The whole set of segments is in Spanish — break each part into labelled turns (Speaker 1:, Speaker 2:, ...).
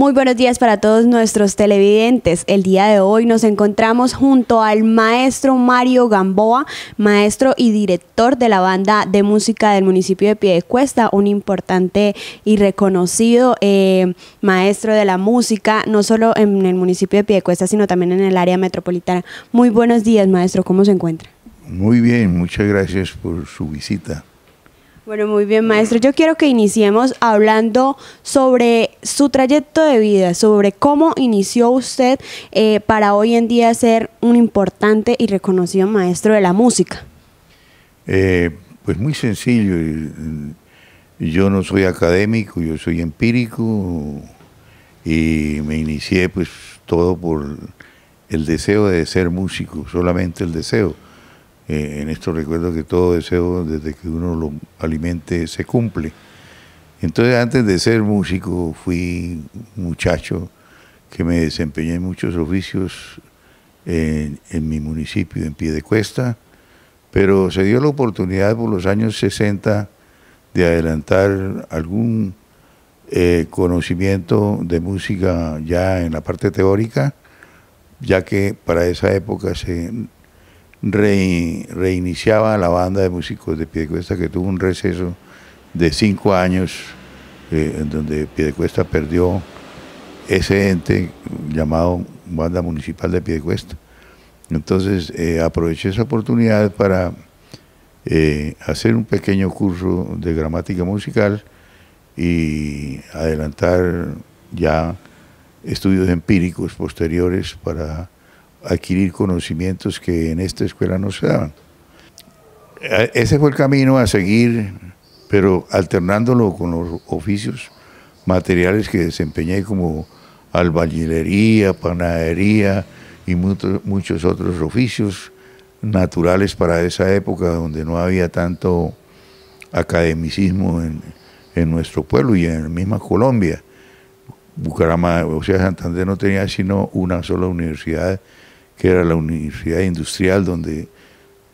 Speaker 1: Muy buenos días para todos nuestros televidentes. El día de hoy nos encontramos junto al maestro Mario Gamboa, maestro y director de la banda de música del municipio de Piedecuesta, un importante y reconocido eh, maestro de la música, no solo en el municipio de Piedecuesta, sino también en el área metropolitana. Muy buenos días, maestro. ¿Cómo se encuentra?
Speaker 2: Muy bien, muchas gracias por su visita.
Speaker 1: Bueno, muy bien, maestro. Yo quiero que iniciemos hablando sobre su trayecto de vida, sobre cómo inició usted eh, para hoy en día ser un importante y reconocido maestro de la música.
Speaker 2: Eh, pues muy sencillo. Yo no soy académico, yo soy empírico y me inicié pues todo por el deseo de ser músico, solamente el deseo eh, en esto recuerdo que todo deseo, desde que uno lo alimente, se cumple. Entonces, antes de ser músico, fui muchacho que me desempeñé en muchos oficios en, mi municipio, en cuesta pero se dio la oportunidad por los años 60 de adelantar algún eh, conocimiento de música ya en la parte teórica, ya que para esa época se reiniciaba la banda de músicos de Piedecuesta que tuvo un receso de cinco años eh, en donde Piedecuesta perdió ese ente llamado Banda Municipal de Piedecuesta. Entonces eh, aproveché esa oportunidad para eh, hacer un pequeño curso de gramática musical y adelantar ya estudios empíricos posteriores para adquirir conocimientos que en esta escuela no se daban. Eh, ese fue el camino a seguir, pero alternándolo con los oficios materiales que desempeñé como albañilería, panadería y muchos, otros oficios naturales para esa época donde no había tanto academicismo en, en nuestro pueblo y en la misma Colombia. Bucaramanga, o sea, Santander no tenía sino una sola universidad que era la universidad industrial donde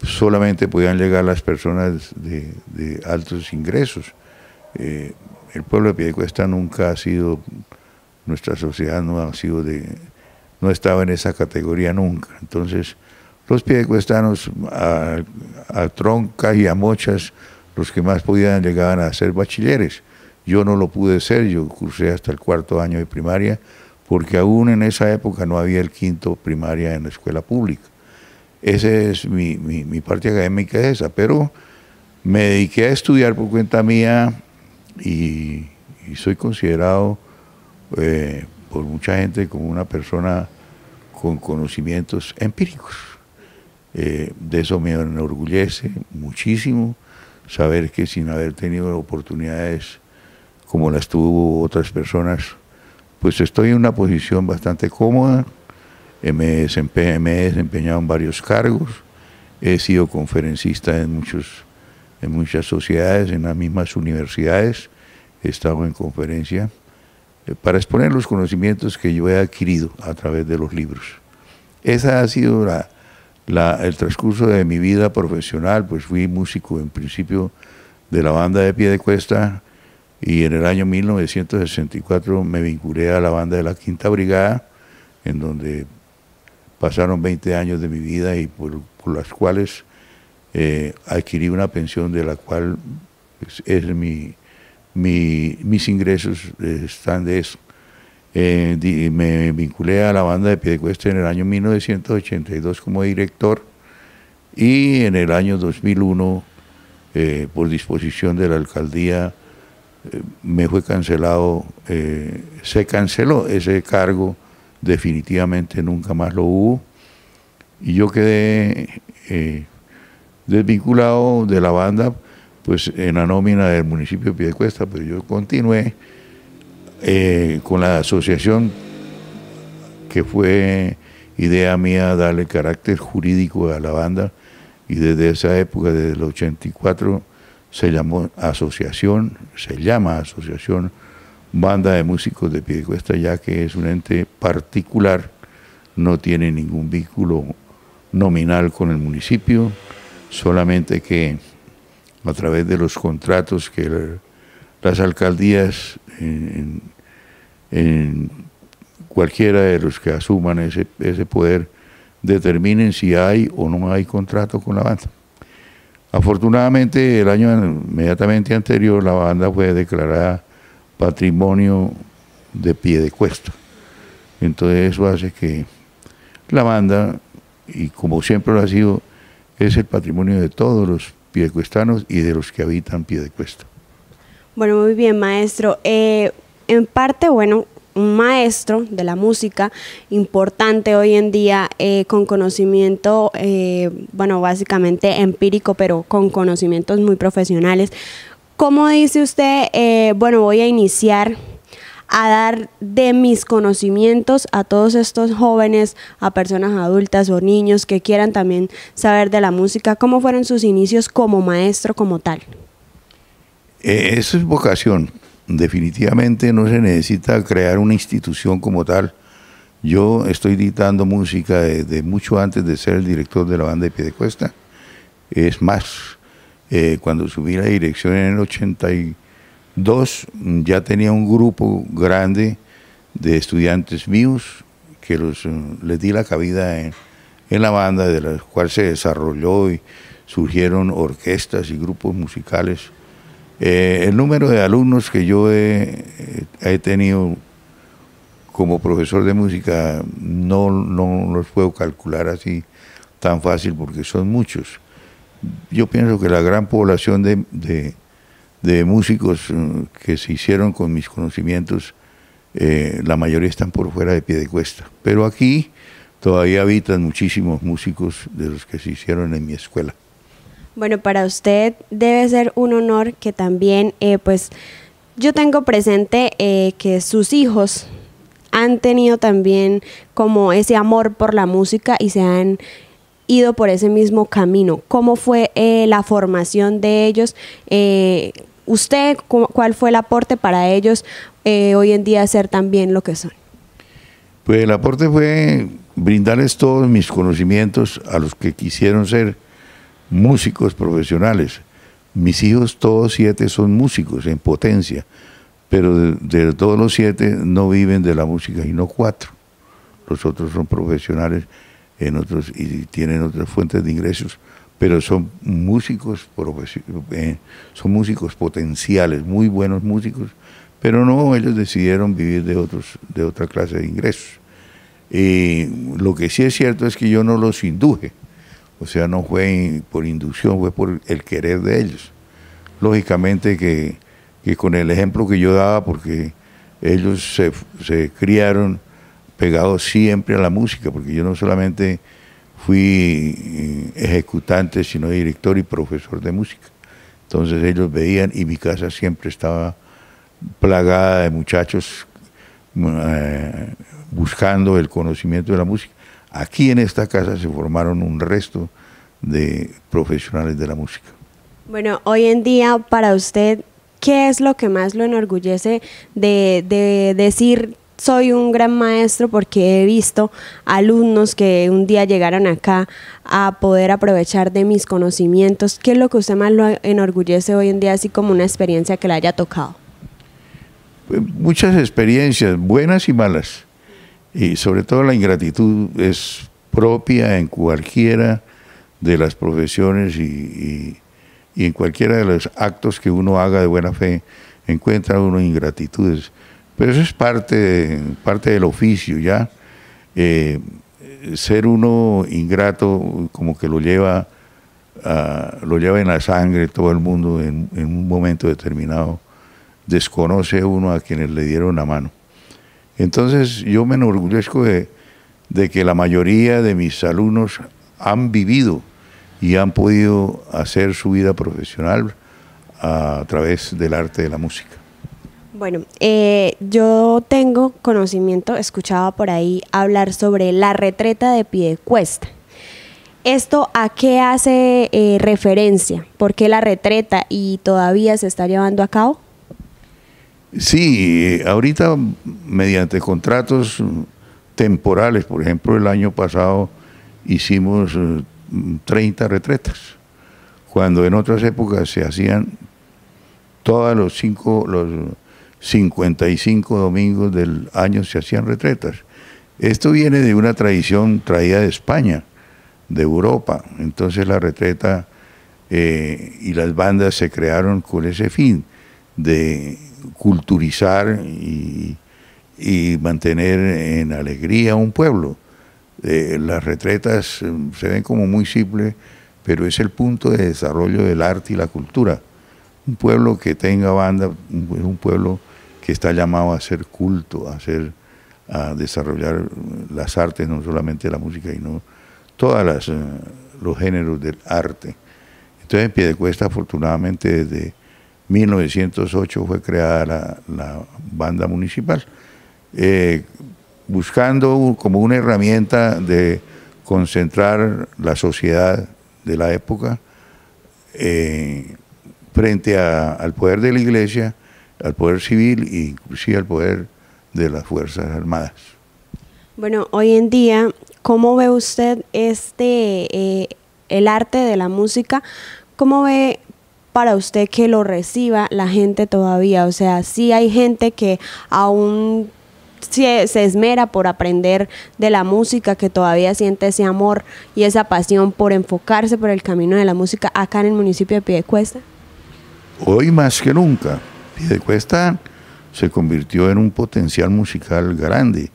Speaker 2: solamente podían llegar las personas de, altos ingresos. Eh, el pueblo de Piedecuesta nunca ha sido, nuestra sociedad no ha sido de, no estaba en esa categoría nunca. Entonces, los piedecuestanos a, a troncas y a mochas, los que más podían llegaban a ser bachilleres. Yo no lo pude ser, yo cursé hasta el cuarto año de primaria, porque aún en esa época no había el quinto primaria en la escuela pública. Esa es mi, parte académica, esa, pero me dediqué a estudiar por cuenta mía y, soy considerado eh, por mucha gente como una persona con conocimientos empíricos. Eh, de eso me enorgullece muchísimo saber que sin haber tenido oportunidades como las tuvo otras personas, pues estoy en una posición bastante cómoda, eh, me, he desempeñado en varios cargos, he sido conferencista en, muchos, en muchas sociedades, en las mismas universidades, he estado en conferencia eh, para exponer los conocimientos que yo he adquirido a través de los libros. Esa ha sido el transcurso de mi vida profesional, pues fui músico en principio de la banda de pie de cuesta, y en el año 1964 me vinculé a la banda de la Quinta Brigada, en donde pasaron 20 años de mi vida y por, las cuales eh, adquirí una pensión de la cual pues, es mi, mis ingresos eh, están de eso. Eh, me vinculé a la banda de Piedecuesta en el año 1982 como director y en el año 2001, por disposición de la alcaldía, me fue cancelado, eh, se canceló ese cargo, definitivamente nunca más lo hubo, y yo quedé eh, desvinculado de la banda, pues en la nómina del municipio de Piedecuesta, pero yo continué eh, con la asociación que fue idea mía darle carácter jurídico a la banda, y desde esa época, desde el 84, se llamó asociación, se llama asociación Banda de Músicos de Piedecuesta, ya que es un ente particular, no tiene ningún vínculo nominal con el municipio, solamente que a través de los contratos que las alcaldías cualquiera de los que asuman ese poder determinen si hay o no hay contrato con la banda. Afortunadamente, el año inmediatamente anterior, la banda fue declarada patrimonio de pie de cuesta. Entonces eso hace que la banda, y como siempre lo ha sido, es el patrimonio de todos los piedecuestanos y de los que habitan piedecuesta.
Speaker 1: Bueno, muy bien, maestro. Eh, en parte, bueno, maestro de la música importante hoy en día eh, con conocimiento, eh, bueno, básicamente empírico, pero con conocimientos muy profesionales. ¿Cómo dice usted, eh, bueno, voy a iniciar a dar de mis conocimientos a todos estos jóvenes, a personas adultas o niños que quieran también saber de la música? ¿Cómo fueron sus inicios como maestro, como tal?
Speaker 2: eso es vocación definitivamente no se necesita crear una institución como tal. Yo estoy dictando música desde mucho antes de ser el director de la banda de Piedecuesta. Es más, eh, cuando subí la dirección en el 82, ya tenía un grupo grande de estudiantes míos que los, eh, les di la cabida en la banda, de la cual se desarrolló y surgieron orquestas y grupos musicales eh, el número de alumnos que yo he, eh, tenido como profesor de música no, los puedo calcular así tan fácil porque son muchos. Yo pienso que la gran población de, músicos eh, que se hicieron con mis conocimientos, la mayoría están por fuera de pie de cuesta. Pero aquí todavía habitan muchísimos músicos de los que se hicieron en mi escuela.
Speaker 1: Bueno, para usted debe ser un honor que también, eh, pues, yo tengo presente eh, que sus hijos han tenido también como ese amor por la música y se han ido por ese mismo camino. ¿Cómo fue eh, la formación de ellos? ¿Usted cuál fue el aporte para ellos hoy en día ser también lo que son?
Speaker 2: Pues el aporte fue brindarles todos mis conocimientos a los que quisieron ser músicos profesionales. Mis hijos, todos siete, son músicos en potencia, pero de, todos los siete no viven de la música, sino cuatro. Los otros son profesionales en otros y tienen otras fuentes de ingresos, pero son músicos eh, son músicos potenciales, muy buenos músicos, pero no, ellos decidieron vivir de otros de otra clase de ingresos. lo que sí es cierto es que yo no los induje. O sea, no fue por inducción, fue por el querer de ellos. Lógicamente que, con el ejemplo que yo daba, porque ellos se, criaron pegados siempre a la música, porque yo no solamente fui eh, ejecutante, sino director y profesor de música. Entonces ellos veían y mi casa siempre estaba plagada de muchachos eh, buscando el conocimiento de la música. Aquí en esta casa se formaron un resto de profesionales de la música.
Speaker 1: Bueno, hoy en día para usted, ¿qué es lo que más lo enorgullece de, decir soy un gran maestro porque he visto alumnos que un día llegaron acá a poder aprovechar de mis conocimientos. ¿Qué es lo que usted más lo enorgullece hoy en día, así como una experiencia que le haya tocado?
Speaker 2: Pues, muchas experiencias, buenas y malas. Y sobre todo la ingratitud es propia en cualquiera de las profesiones y, y, en cualquiera de los actos que uno haga de buena fe encuentra uno ingratitudes. Pero eso es parte, parte del oficio, ¿ya? Eh, ser uno ingrato como que lo lleva, ah, lo lleva en la sangre todo el mundo en, un momento determinado. Desconoce uno a quienes le dieron la mano. Entonces yo me enorgullezco de, de que la mayoría de mis alumnos han vivido y han podido hacer su vida profesional a través del arte de la música.
Speaker 1: Bueno, eh, yo tengo conocimiento, escuchaba por ahí hablar sobre la retreta de Piedecuesta. ¿Esto a qué hace eh, referencia? ¿Por qué la retreta y todavía se está llevando a cabo?
Speaker 2: Sí, eh, ahorita mediante contratos temporales, por ejemplo, el año pasado hicimos 30 eh, retretas, cuando en otras épocas se hacían todos los, cinco, los 55 domingos del año se hacían retretas. Esto viene de una tradición traída de España, de Europa. Entonces la retreta eh, y las bandas se crearon con ese fin de culturizar y, y mantener en alegría a un pueblo. Eh, las retretas eh, se ven como muy simples, pero es el punto de desarrollo del arte y la cultura. Un pueblo que tenga banda es un pueblo que está llamado a ser culto, a, a desarrollar las artes, no solamente la música, sino todos eh, los géneros del arte. Entonces, en Piedecuesta, afortunadamente, desde 1908 fue creada la, banda municipal buscando como una herramienta de concentrar la sociedad de la época eh, frente al poder de la iglesia, al poder civil e inclusive al poder de las Fuerzas Armadas.
Speaker 1: Bueno, hoy en día, ¿cómo ve usted este, eh, el arte de la música? ¿Cómo ve para usted que lo reciba la gente todavía? O sea, sí hay gente que aún se, esmera por aprender de la música, que todavía siente ese amor y esa pasión por enfocarse por el camino de la música acá en el municipio de Piedecuesta?
Speaker 2: Hoy más que nunca, Piedecuesta se convirtió en un potencial musical grande.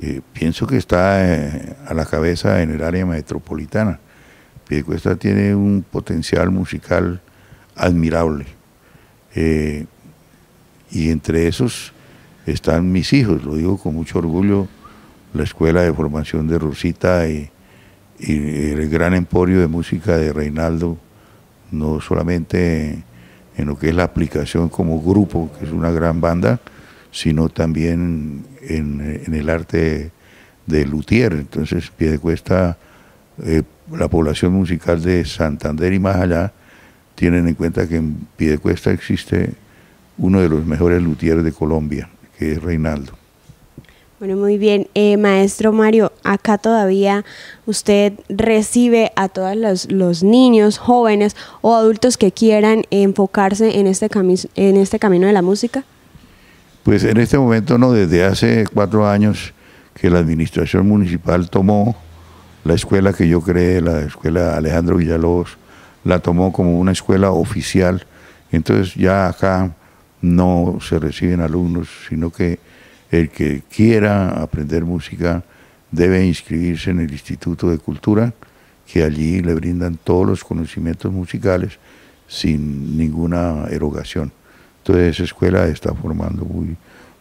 Speaker 2: Eh, pienso que está eh, a la cabeza en el área metropolitana. Piedecuesta tiene un potencial musical admirable. Eh, y entre esos están mis hijos, lo digo con mucho orgullo, la Escuela de Formación de Rosita y, el gran emporio de música de Reinaldo, no solamente en lo que es la aplicación como grupo, que es una gran banda, sino también en, el arte de, luthier. Entonces, Piedecuesta, eh, la población musical de Santander y más allá, tienen en cuenta que en Piedecuesta existe uno de los mejores luthieres de Colombia. Reinaldo.
Speaker 1: Bueno, muy bien. Eh, maestro Mario, acá todavía usted recibe a todos los, niños, jóvenes o adultos que quieran enfocarse en este, en este camino de la música.
Speaker 2: Pues en este momento no, desde hace cuatro años que la administración municipal tomó la escuela que yo creé, la escuela Alejandro Villalobos, la tomó como una escuela oficial. Entonces ya acá no se reciben alumnos, sino que el que quiera aprender música debe inscribirse en el Instituto de Cultura, que allí le brindan todos los conocimientos musicales sin ninguna erogación. Entonces esa escuela está formando muy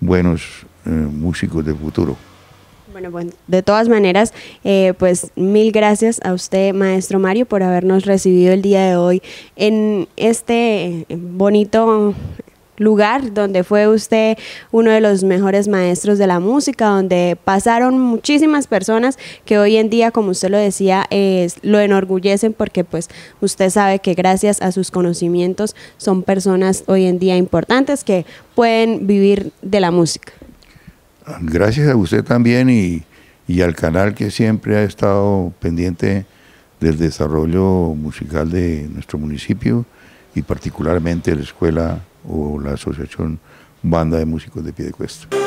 Speaker 2: buenos eh, músicos de futuro.
Speaker 1: Bueno, bueno, de todas maneras, eh, pues mil gracias a usted, maestro Mario, por habernos recibido el día de hoy en este bonito lugar donde fue usted uno de los mejores maestros de la música, donde pasaron muchísimas personas que hoy en día, como usted lo decía, lo enorgullecen porque pues usted sabe que gracias a sus conocimientos son personas hoy en día importantes que pueden vivir de la música.
Speaker 2: Gracias a usted también y, y al canal que siempre ha estado pendiente del desarrollo musical de nuestro municipio y particularmente la escuela o la asociación Banda de Músicos de Piedecuesta.